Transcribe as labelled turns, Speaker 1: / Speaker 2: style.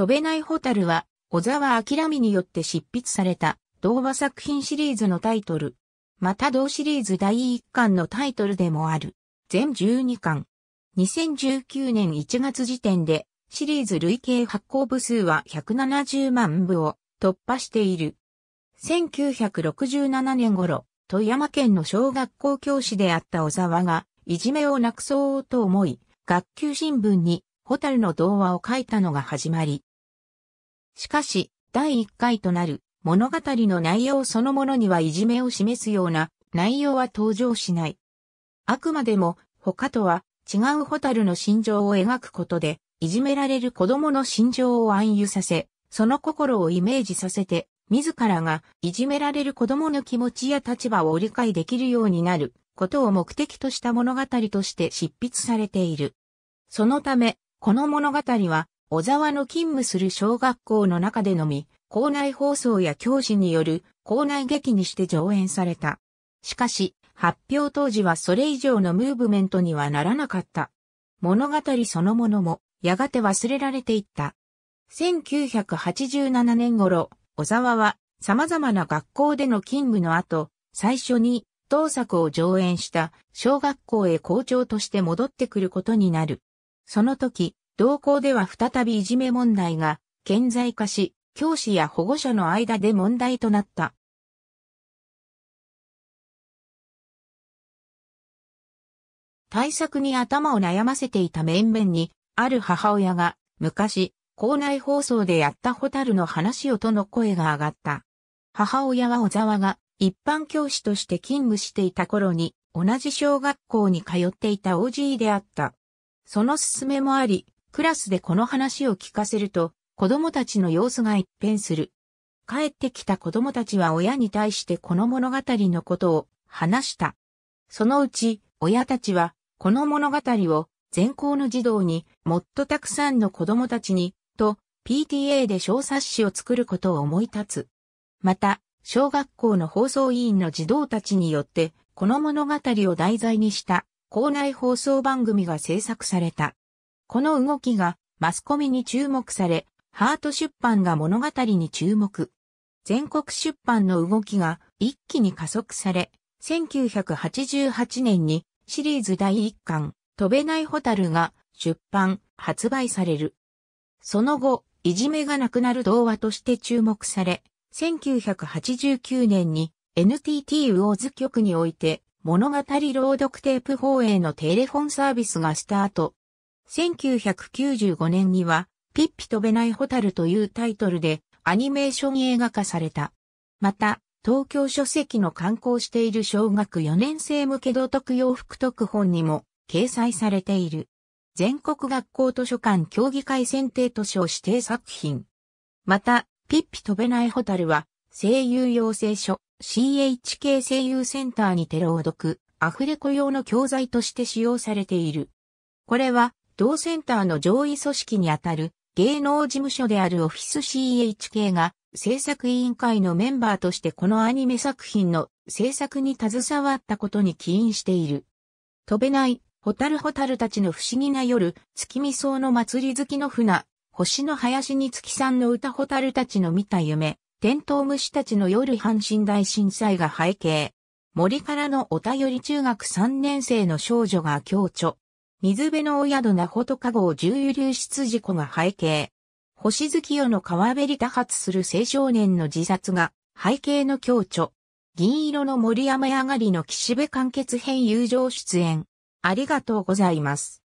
Speaker 1: 飛べないホタルは、小沢明美によって執筆された、童話作品シリーズのタイトル。また同シリーズ第1巻のタイトルでもある。全12巻。2019年1月時点で、シリーズ累計発行部数は170万部を突破している。1967年頃、富山県の小学校教師であった小沢が、いじめをなくそうと思い、学級新聞に、ホタルの童話を書いたのが始まり、しかし、第1回となる物語の内容そのものにはいじめを示すような内容は登場しない。あくまでも他とは違うホタルの心情を描くことで、いじめられる子供の心情を暗喩させ、その心をイメージさせて、自らがいじめられる子供の気持ちや立場を理解できるようになることを目的とした物語として執筆されている。そのため、この物語は小沢の勤務する小学校の中でのみ、校内放送や教師による校内劇にして上演された。しかし、発表当時はそれ以上のムーブメントにはならなかった。物語そのものも、やがて忘れられていった。1987年頃、小沢は様々な学校での勤務の後、最初に同作を上演した小学校へ校長として戻ってくることになる。その時、同校では再びいじめ問題が顕在化し、教師や保護者の間で問題となった。対策に頭を悩ませていた面々に、ある母親が、昔、校内放送でやったホタルの話をとの声が上がった。母親は小沢が一般教師として勤務していた頃に同じ小学校に通っていた OG であった。その勧めもあり、クラスでこの話を聞かせると、子供たちの様子が一変する。帰ってきた子供たちは親に対してこの物語のことを話した。そのうち、親たちは、この物語を全校の児童にもっとたくさんの子供たちに、と PTA で小冊子を作ることを思い立つ。また、小学校の放送委員の児童たちによって、この物語を題材にした校内放送番組が制作された。この動きがマスコミに注目され、ハート出版が物語に注目。全国出版の動きが一気に加速され、1988年にシリーズ第1巻、飛べないホタルが出版、発売される。その後、いじめがなくなる童話として注目され、1989年に NTT ウォーズ局において物語朗読テープ放映のテレフォンサービスがスタート。1995年には、ピッピ飛べないホタルというタイトルでアニメーション映画化された。また、東京書籍の刊行している小学4年生向け道徳用服特本にも掲載されている。全国学校図書館協議会選定図書指定作品。また、ピッピ飛べないホタルは、声優養成所 CHK 声優センターにて朗読、アフレコ用の教材として使用されている。これは、同センターの上位組織にあたる芸能事務所であるオフィス CHK が制作委員会のメンバーとしてこのアニメ作品の制作に携わったことに起因している。飛べない、ホタルホタルたちの不思議な夜、月見草の祭り好きの船、星の林に月さんの歌ホタルたちの見た夢、テントウムシたちの夜阪神大震災が背景。森からのお便り中学3年生の少女が共著、水辺のお宿なほとか号重油流出事故が背景。星月夜の川べり多発する青少年の自殺が背景の強著。銀色の森山上がりの岸辺完結編友情出演。ありがとうございます。